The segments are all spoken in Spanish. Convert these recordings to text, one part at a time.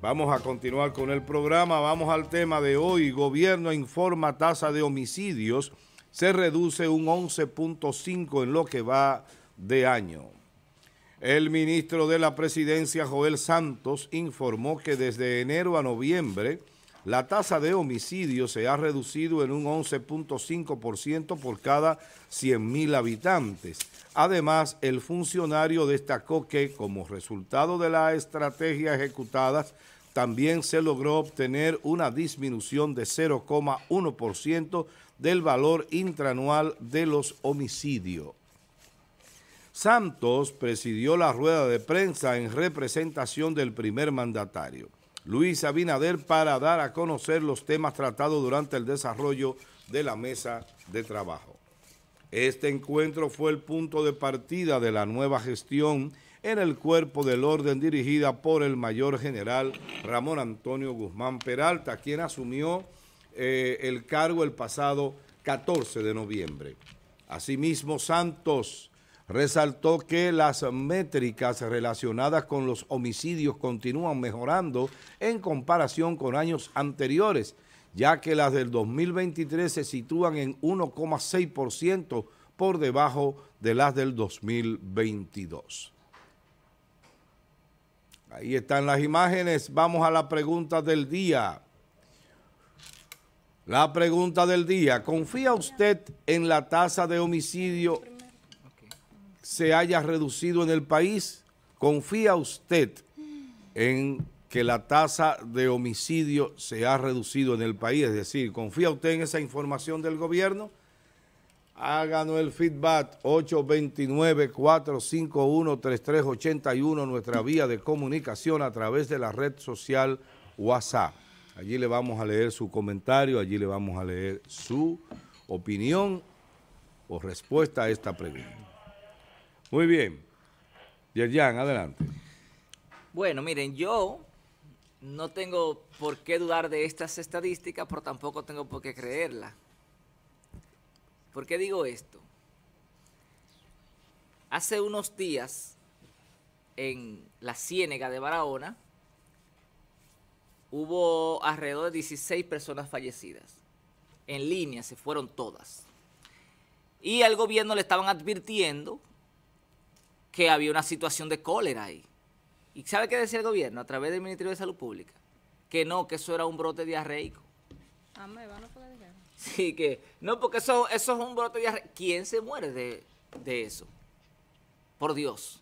Vamos a continuar con el programa, vamos al tema de hoy. Gobierno informa tasa de homicidios se reduce un 11.5 en lo que va de año. El ministro de la Presidencia, Joel Santos, informó que desde enero a noviembre la tasa de homicidio se ha reducido en un 11.5% por cada 100.000 habitantes. Además, el funcionario destacó que, como resultado de la estrategia ejecutada, también se logró obtener una disminución de 0,1% del valor intranual de los homicidios. Santos presidió la rueda de prensa en representación del primer mandatario. Luis Abinader para dar a conocer los temas tratados durante el desarrollo de la mesa de trabajo. Este encuentro fue el punto de partida de la nueva gestión en el cuerpo del orden dirigida por el mayor general Ramón Antonio Guzmán Peralta, quien asumió eh, el cargo el pasado 14 de noviembre. Asimismo, Santos resaltó que las métricas relacionadas con los homicidios continúan mejorando en comparación con años anteriores, ya que las del 2023 se sitúan en 1,6% por debajo de las del 2022. Ahí están las imágenes. Vamos a la pregunta del día. La pregunta del día. ¿Confía usted en la tasa de homicidio se haya reducido en el país, confía usted en que la tasa de homicidio se ha reducido en el país. Es decir, ¿confía usted en esa información del gobierno? Háganos el feedback 829-451-3381, nuestra vía de comunicación a través de la red social WhatsApp. Allí le vamos a leer su comentario, allí le vamos a leer su opinión o respuesta a esta pregunta. Muy bien. Yerjan, adelante. Bueno, miren, yo no tengo por qué dudar de estas estadísticas, pero tampoco tengo por qué creerlas. ¿Por qué digo esto? Hace unos días, en la Ciénega de Barahona, hubo alrededor de 16 personas fallecidas. En línea se fueron todas. Y al gobierno le estaban advirtiendo que había una situación de cólera ahí. ¿Y sabe qué decía el gobierno a través del Ministerio de Salud Pública? Que no, que eso era un brote diarreico. Ah, me van a poder Sí, que no, porque eso, eso es un brote diarreico. ¿Quién se muere de, de eso? Por Dios.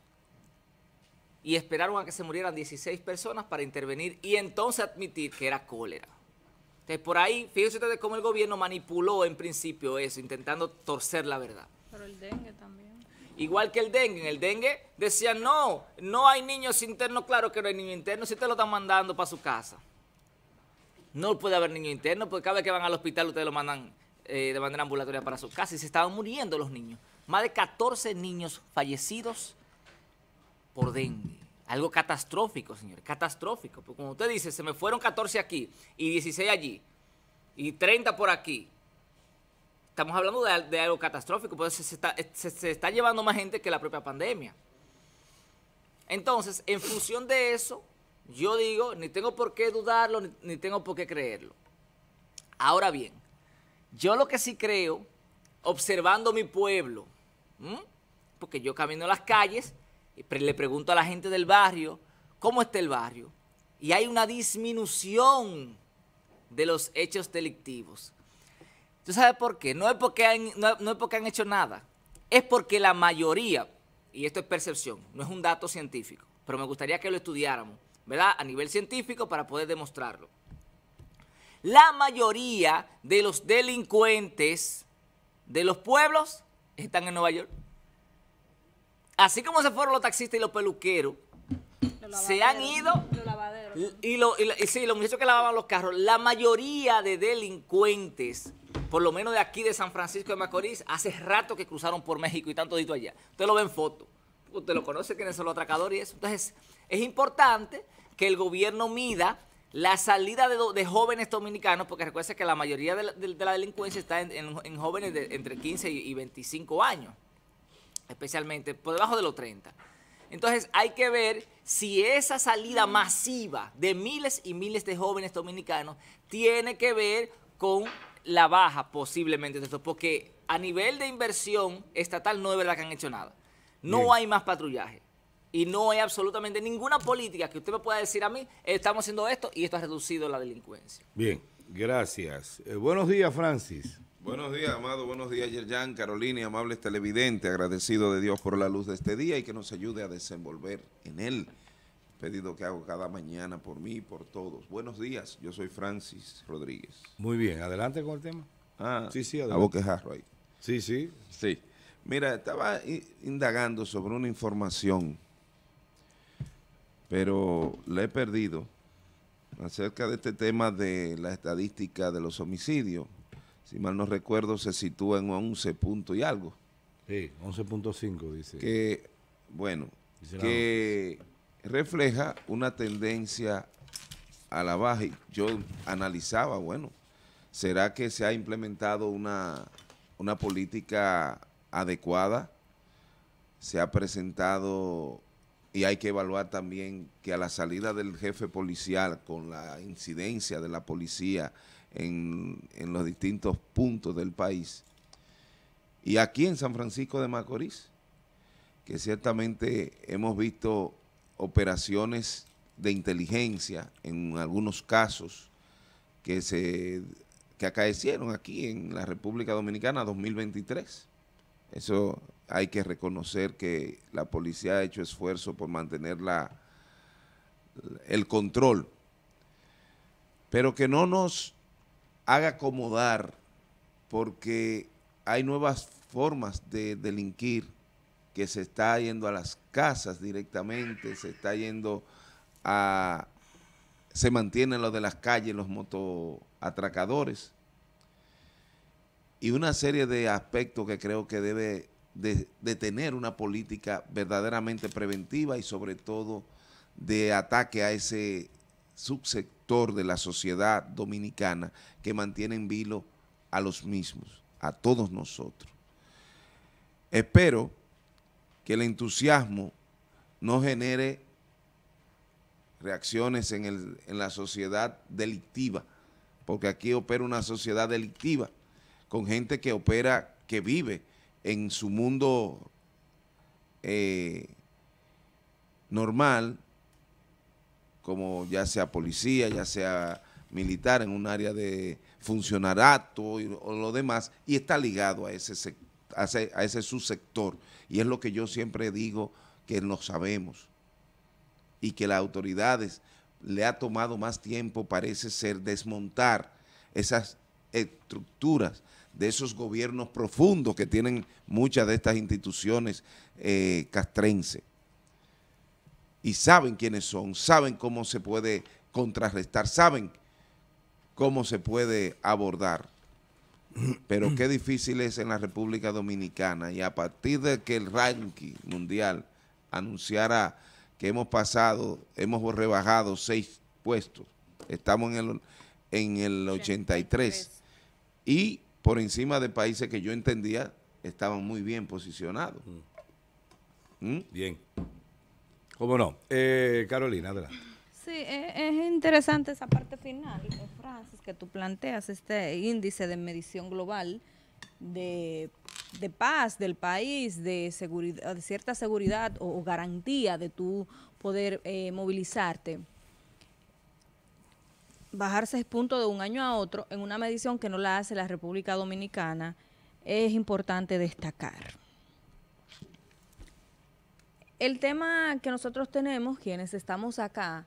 Y esperaron a que se murieran 16 personas para intervenir y entonces admitir que era cólera. Entonces, por ahí, fíjense ustedes cómo el gobierno manipuló en principio eso, intentando torcer la verdad. Pero el dengue también. Igual que el dengue. En el dengue decían, no, no hay niños internos. Claro que no hay niños internos si te lo están mandando para su casa. No puede haber niños interno, porque cada vez que van al hospital ustedes lo mandan eh, de manera ambulatoria para su casa. Y se estaban muriendo los niños. Más de 14 niños fallecidos por dengue. Algo catastrófico, señor. Catastrófico. Porque como usted dice, se me fueron 14 aquí y 16 allí y 30 por aquí estamos hablando de, algo catastrófico, pues eh, se, está, llevando más gente que la propia pandemia. Entonces, en función de eso, yo digo, ni tengo por qué dudarlo, ni, tengo por qué creerlo. Ahora bien, yo lo que sí creo, observando mi pueblo, porque yo camino las calles, y le pregunto a la gente del barrio, ¿cómo está el barrio? Y hay una disminución de los hechos delictivos. ¿Tú sabes por qué? No es porque han, no, han hecho nada. Es porque la mayoría, y esto es percepción, no es un dato científico, pero me gustaría que lo estudiáramos, ¿verdad? A nivel científico para poder demostrarlo. La mayoría de los delincuentes de los pueblos están en Nueva York. Así como se fueron los taxistas y los peluqueros, se han ido. y, y sí, los muchachos que lavaban los carros. La mayoría de delincuentes por lo menos de aquí de San Francisco de Macorís, hace rato que cruzaron por México y tanto dito allá. Usted lo ve en foto, usted lo conoce, quiénes son los atracadores y eso. Entonces, es importante que el gobierno mida la salida de, jóvenes dominicanos, porque recuerda que la mayoría de la, delincuencia está en, jóvenes de entre 15 y 25 años, especialmente por debajo de los 30. Entonces hay que ver si esa salida masiva de miles y miles de jóvenes dominicanos tiene que ver con la baja posiblemente de esto, porque a nivel de inversión estatal no es verdad que han hecho nada. No hay más patrullaje. Y no hay absolutamente ninguna política que usted me pueda decir a mí, estamos haciendo esto y esto ha reducido la delincuencia. Bien, gracias. Eh, buenos días, Francis. Buenos días, Amado. Buenos días, Yerjan, Carolina, amables televidentes. Agradecido de Dios por la luz de este día y que nos ayude a desenvolver en él pedido que hago cada mañana por mí y por todos. Buenos días, yo soy Francis Rodríguez. Muy bien, adelante con el tema. Ah, sí, sí, adelante. A boquejarro ahí. Sí, sí. Sí. Mira, estaba indagando sobre una información, pero la he perdido, acerca de este tema de la estadística de los homicidios. Si mal no recuerdo, se sitúa en 11 puntos y algo. Sí, 11.5 dice. Que, bueno, que refleja una tendencia a la baja. y Yo analizaba, bueno, ¿será que se ha implementado una, una política adecuada? Se ha presentado, y hay que evaluar también que a la salida del jefe policial, con la incidencia de la policía en, en los distintos puntos del país, y aquí en San Francisco de Macorís, que ciertamente hemos visto operaciones de inteligencia en algunos casos que se acaecieron aquí en la República Dominicana 2023. Eso hay que reconocer que la policía ha hecho esfuerzo por mantener el control, pero que no nos haga acomodar porque hay nuevas formas de delinquir que se está yendo a las casas directamente, se está yendo a... se mantienen lo de las calles, los motoatracadores y una serie de aspectos que creo que debe de, de, tener una política verdaderamente preventiva y sobre todo de ataque a ese subsector de la sociedad dominicana que mantiene en vilo a los mismos, a todos nosotros. Espero que el entusiasmo no genere reacciones en, la sociedad delictiva, porque aquí opera una sociedad delictiva, con gente que opera, que vive en su mundo eh, normal, como ya sea policía, ya sea militar, en un área de funcionarato o lo demás, y está ligado a ese sector a ese, subsector. Y es lo que yo siempre digo que no sabemos y que las autoridades le ha tomado más tiempo, parece ser, desmontar esas estructuras de esos gobiernos profundos que tienen muchas de estas instituciones eh, castrense. Y saben quiénes son, saben cómo se puede contrarrestar, saben cómo se puede abordar. Pero mm. qué difícil es en la República Dominicana y a partir de que el ranking mundial anunciara que hemos pasado, hemos rebajado seis puestos, estamos en el, 83 y por encima de países que yo entendía estaban muy bien posicionados. Mm. ¿Mm? Bien. ¿Cómo no? Eh, Carolina, adelante. Sí, e-, es, interesante esa parte final, eh, Francis, que tú planteas este índice de medición global de, paz del país, de seguridad, de cierta seguridad o, garantía de tu poder eh, movilizarte bajarse seis punto de un año a otro en una medición que no la hace la República Dominicana es importante destacar. El tema que nosotros tenemos, quienes estamos acá,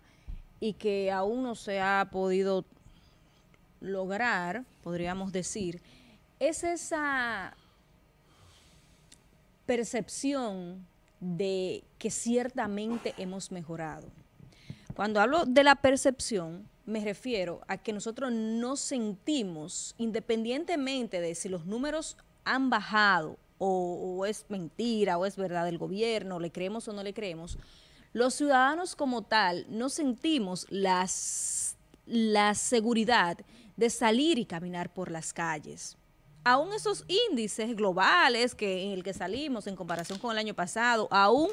y que aún no se ha podido lograr, podríamos decir, es esa percepción de que ciertamente hemos mejorado. Cuando hablo de la percepción, me refiero a que nosotros no sentimos, independientemente de si los números han bajado o, es mentira o es verdad del gobierno, le creemos o no le creemos, los ciudadanos como tal no sentimos la seguridad de salir y caminar por las calles. Aún esos índices globales que en el que salimos en comparación con el año pasado, aún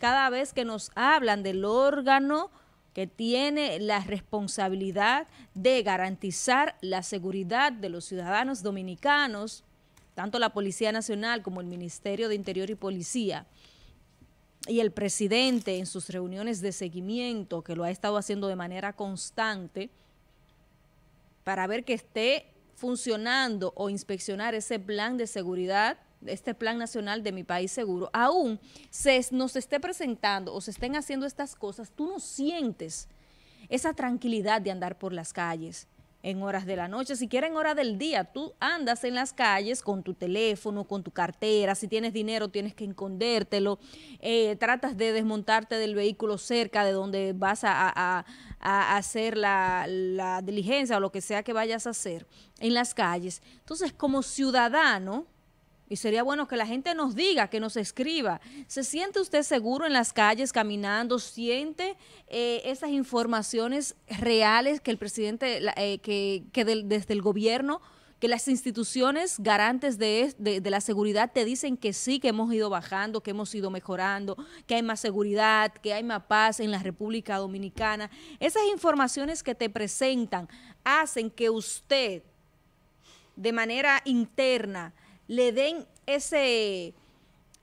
cada vez que nos hablan del órgano que tiene la responsabilidad de garantizar la seguridad de los ciudadanos dominicanos, tanto la Policía Nacional como el Ministerio de Interior y Policía, y el presidente en sus reuniones de seguimiento, que lo ha estado haciendo de manera constante, para ver que esté funcionando o inspeccionar ese plan de seguridad, este plan nacional de mi país seguro, aún se nos esté presentando o se estén haciendo estas cosas, tú no sientes esa tranquilidad de andar por las calles en horas de la noche, siquiera en hora del día. Tú andas en las calles con tu teléfono, con tu cartera, si tienes dinero tienes que escondértelo, eh, tratas de desmontarte del vehículo cerca de donde vas a, hacer la, la diligencia o lo que sea que vayas a hacer en las calles. Entonces, como ciudadano, y sería bueno que la gente nos diga, que nos escriba. ¿Se siente usted seguro en las calles caminando? ¿Siente eh, esas informaciones reales que el presidente, eh, que, desde el gobierno, que las instituciones garantes de, la seguridad te dicen que sí, que hemos ido bajando, que hemos ido mejorando, que hay más seguridad, que hay más paz en la República Dominicana? Esas informaciones que te presentan hacen que usted, de manera interna, le den ese e,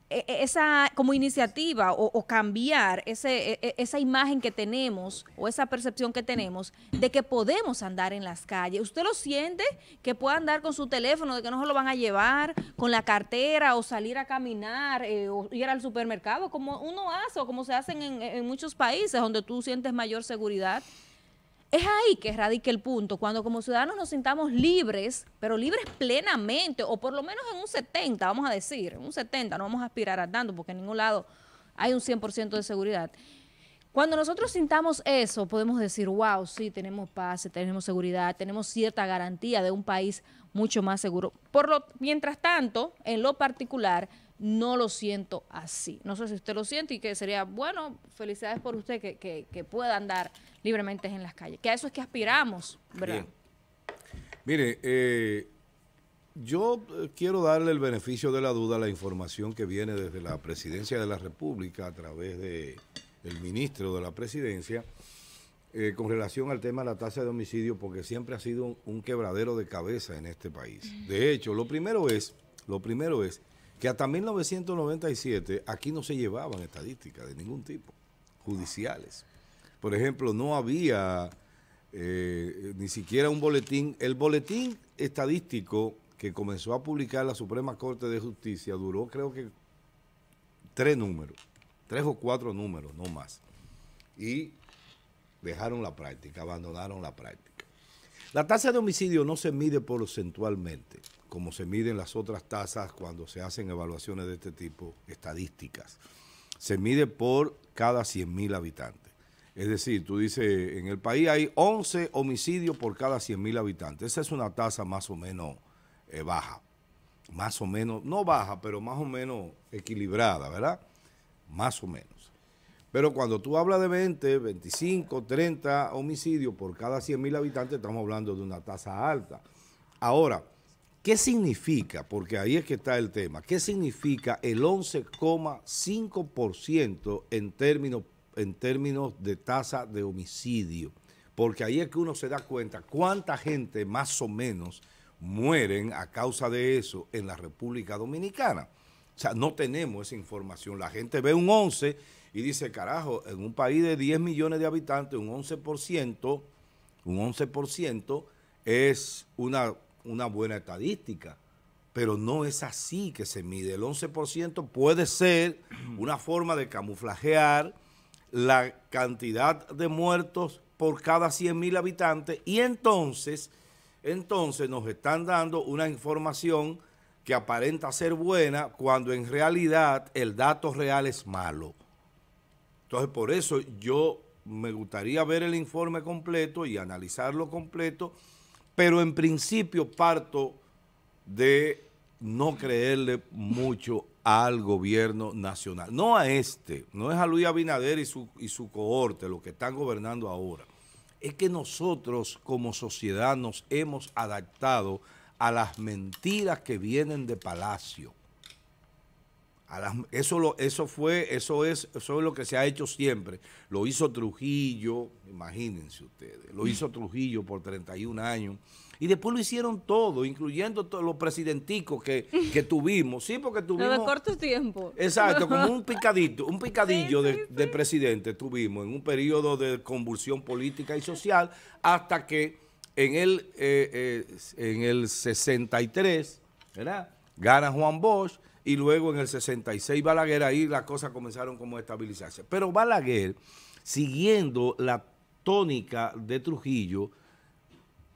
e, esa como iniciativa o, cambiar ese, e, esa imagen que tenemos o esa percepción que tenemos de que podemos andar en las calles. ¿Usted lo siente que puede andar con su teléfono, de que no se lo van a llevar, con la cartera o salir a caminar eh, o ir al supermercado, como uno hace o como se hacen en, en muchos países donde tú sientes mayor seguridad? Es ahí que radica el punto, cuando como ciudadanos nos sintamos libres, pero libres plenamente, o por lo menos en un 70, vamos a decir, en un 70, no vamos a aspirar a tanto, porque en ningún lado hay un 100% de seguridad. Cuando nosotros sintamos eso, podemos decir, wow, sí, tenemos paz, tenemos seguridad, tenemos cierta garantía de un país mucho más seguro. Por lo, mientras tanto, en lo particular, no lo siento así. No sé si usted lo siente y que sería, bueno, felicidades por usted que, pueda andar libremente en las calles. Que a eso es que aspiramos, ¿verdad? Mire, eh, yo eh, quiero darle el beneficio de la duda a la información que viene desde la Presidencia de la República a través de ministro de la Presidencia eh, con relación al tema de la tasa de homicidio porque siempre ha sido un quebradero de cabeza en este país. De hecho, lo primero es, lo primero es que hasta 1997 aquí no se llevaban estadísticas de ningún tipo, judiciales. Por ejemplo, no había eh, ni siquiera un boletín. El boletín estadístico que comenzó a publicar la Suprema Corte de Justicia duró creo que tres números, tres o cuatro números, no más. Y dejaron la práctica, abandonaron la práctica. La tasa de homicidio no se mide porcentualmente como se miden las otras tasas cuando se hacen evaluaciones de este tipo, estadísticas. Se mide por cada 100.000 habitantes. Es decir, tú dices, en el país hay 11 homicidios por cada 100.000 habitantes. Esa es una tasa más o menos eh, baja. Más o menos, no baja, pero más o menos equilibrada, ¿verdad? Más o menos. Pero cuando tú hablas de 20, 25, 30 homicidios por cada 100.000 habitantes, estamos hablando de una tasa alta. Ahora, ¿Qué significa? Porque ahí es que está el tema. ¿Qué significa el 11,5% en términos, en términos de tasa de homicidio? Porque ahí es que uno se da cuenta cuánta gente más o menos mueren a causa de eso en la República Dominicana. O sea, no tenemos esa información. La gente ve un 11 y dice, carajo, en un país de 10 millones de habitantes, un 11%, un 11% es una una buena estadística, pero no es así que se mide. El 11% puede ser una forma de camuflajear la cantidad de muertos por cada 100.000 habitantes y entonces, entonces nos están dando una información que aparenta ser buena cuando en realidad el dato real es malo. Entonces por eso yo me gustaría ver el informe completo y analizarlo completo pero en principio parto de no creerle mucho al gobierno nacional. No a este, no es a Luis Abinader y su, y su cohorte, los que están gobernando ahora. Es que nosotros como sociedad nos hemos adaptado a las mentiras que vienen de Palacio eso, eso, fue, eso, es, lo que se ha hecho siempre. Lo hizo Trujillo, imagínense ustedes, lo hizo Trujillo por 31 años. Y después lo hicieron todo, incluyendo todos los presidenticos que, tuvimos. Sí, porque tuvimos... de corto tiempo. Exacto, como un picadito, un picadillo de, presidente tuvimos en un periodo de convulsión política y social hasta que en el, eh, eh, en el 63, ¿verdad? Gana Juan Bosch y luego en el 66 Balaguer, ahí las cosas comenzaron como a estabilizarse. Pero Balaguer, siguiendo la tónica de Trujillo,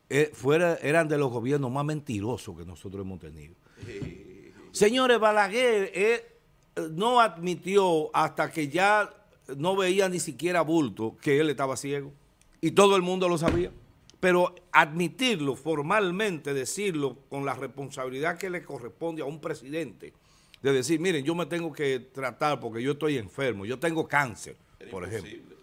eh, eran de los gobiernos más mentirosos que nosotros hemos tenido. Señores, Balaguer eh, no admitió hasta que ya no veía ni siquiera bulto que él estaba ciego. Y todo el mundo lo sabía. Pero admitirlo formalmente, decirlo con la responsabilidad que le corresponde a un presidente de decir, miren, yo me tengo que tratar porque yo estoy enfermo, yo tengo cáncer, Era por imposible. ejemplo.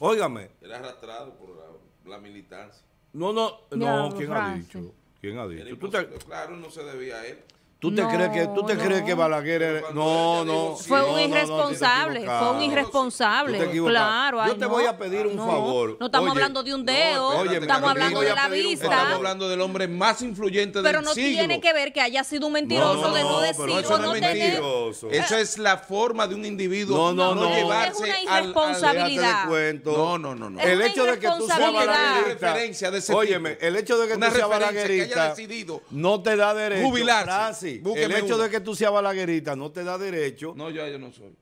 Óigame. Era arrastrado por la, militancia. No, no, no, ¿quién ha dicho? ¿Quién ha dicho? Claro, no se debía a él. ¿Tú te, crees, que, tú te crees que Balaguer No, no. Fue un irresponsable, fue un irresponsable. claro, Yo te voy a pedir un favor. No estamos hablando de un dedo, estamos hablando de la vista. Estamos hablando del hombre más influyente del siglo. Pero no tiene que ver que haya sido un mentiroso de no decir eso o no es mentiroso. Tener... Eh, eso es la forma de un individuo no, no, llevarse Es una irresponsabilidad. no, no, no, El hecho de que tú seas balaguerista. Óyeme, el hecho de que tú seas balaguerista no te da derecho. Jubilarse el hecho de que tú seas balaguerita no te da derecho. No, yo, yo no soy.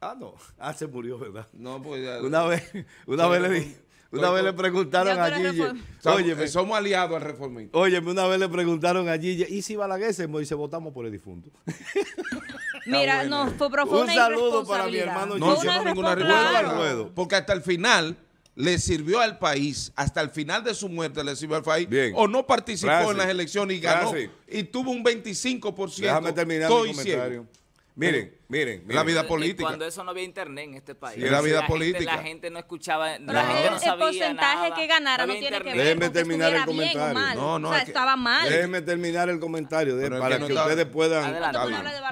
Ah, no. Ah, se murió, ¿verdad? No, pues ya. Una vez, una vez le Una vez le preguntaron a Gigi... Oye, eh, somos aliados al reformismo. Oye, una vez le preguntaron a Gigi, ¿y si Balaguer se muere? Y se votamos por el difunto. Mira, no, fue profunda Un saludo para mi hermano Gille. No hicimos ninguna ruedo Porque hasta el final le sirvió al país hasta el final de su muerte, le sirvió al país, o no participó en las elecciones y ganó y tuvo un 25%. Déjame terminar mi comentario. Miren, miren, miren, La vida política. cuando eso no había internet en este país. la vida política. Gente, la gente no escuchaba, la gente no sabía El porcentaje que ganara no, tiene que ver déjeme terminar el comentario. no, no, o sea, estaba mal. Déjenme terminar el comentario de, para que, ustedes puedan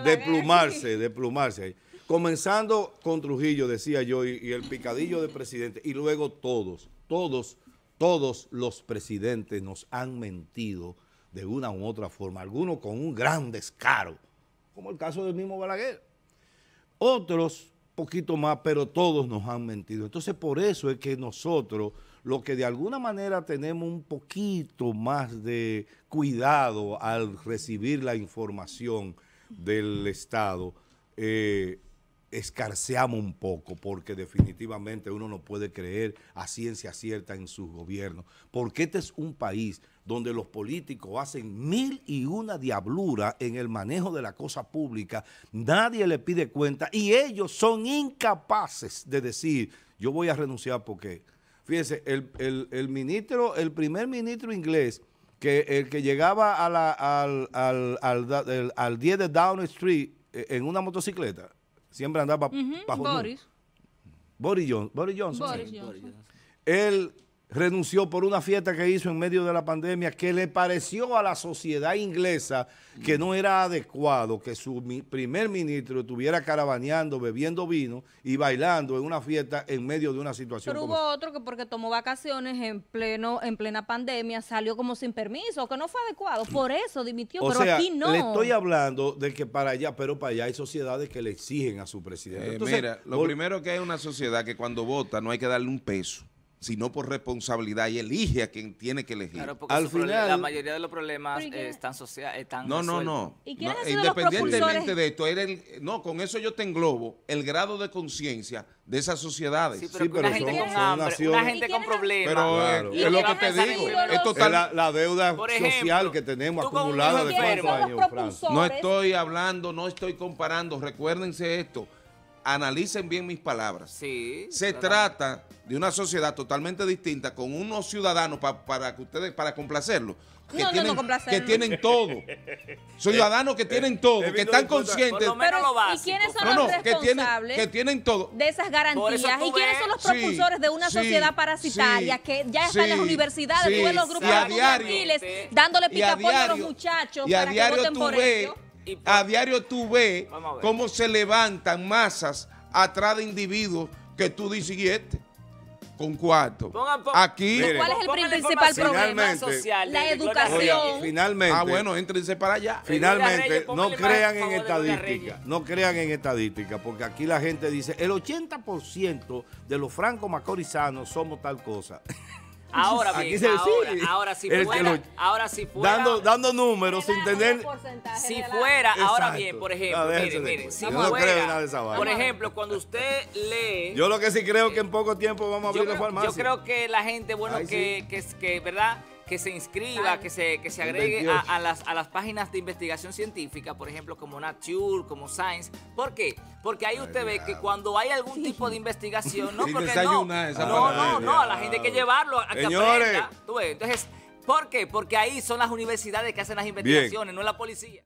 deplumarse, deplumarse comenzando con Trujillo, decía yo, y, el picadillo de presidente, y luego todos, todos, todos los presidentes nos han mentido de una u otra forma, algunos con un gran descaro, como el caso del mismo Balaguer. Otros, poquito más, pero todos nos han mentido. Entonces, por eso es que nosotros, lo que de alguna manera tenemos un poquito más de cuidado al recibir la información del Estado, eh, escarceamos un poco, porque definitivamente uno no puede creer a ciencia cierta en sus gobiernos, porque este es un país donde los políticos hacen mil y una diablura en el manejo de la cosa pública, nadie le pide cuenta y ellos son incapaces de decir, yo voy a renunciar porque, fíjense, el, ministro, el primer ministro inglés, que el que llegaba al, al, al 10 de Down Street eh, en una motocicleta, siempre andaba uh bajo. Boris. Boris, Boris Johnson. Boris Johnson. Él renunció por una fiesta que hizo en medio de la pandemia que le pareció a la sociedad inglesa que no era adecuado que su primer ministro estuviera carabaneando, bebiendo vino y bailando en una fiesta en medio de una situación. Pero hubo otro que porque tomó vacaciones en pleno en plena pandemia salió como sin permiso, que no fue adecuado, por eso dimitió, pero aquí no. Le estoy hablando de que para allá, pero para allá hay sociedades que le exigen a su presidente. Eh, mira, lo primero que hay una sociedad que cuando vota no hay que darle un peso sino por responsabilidad y elige a quien tiene que elegir. porque Al la mayoría de los problemas eh, están sociales. Eh, están no, no, no, Independientemente de esto, era el, no, con eso yo te englobo el grado de conciencia de esas sociedades. Sí, pero, con problemas. Pero eh, es lo que te digo. Es la, deuda social que tenemos acumulada de cuatro años. No estoy hablando, no estoy comparando. Recuérdense esto analicen bien mis palabras. Sí, Se trata de una sociedad totalmente distinta con unos ciudadanos para que ustedes para complacerlos. Que, tienen, que tienen todo. Ciudadanos que eh, tienen todo, que están conscientes. Pero, ¿Y quiénes son los responsables que tienen, todo. de esas garantías? ¿Y quiénes son los propulsores de una sociedad parasitaria que ya está en las universidades, tú los grupos dándole picaporte a, los muchachos y que voten por ellos? a pues, diario tú ves cómo se levantan masas atrás de individuos que tú dices, este? con cuarto. Aquí, ¿cuál es el principal problema social? La educación. finalmente. Ah, bueno, entrense para allá. Finalmente, no crean en estadística. No crean en estadística, porque aquí la gente dice, el 80% de los franco macorizanos somos tal cosa. Ahora bien, ahora, sí. si fuera, ahora si fuera. Dando, números sin tener. Si fuera, ahora bien, por ejemplo, miren, si fuera, Por ejemplo, cuando usted lee. Yo lo que sí creo eh, que en poco tiempo vamos a abrir la farmacia. Yo creo que la gente, bueno, que, es que, ¿verdad? que se inscriba, que se, que se agregue a, las, a las páginas de investigación científica, por ejemplo, como Nature, como Science. ¿Por qué? Porque ahí usted ve que cuando hay algún tipo de investigación, no, porque no, no, no, la gente hay que llevarlo a que entonces, ¿por qué? Porque ahí son las universidades que hacen las investigaciones, no la policía.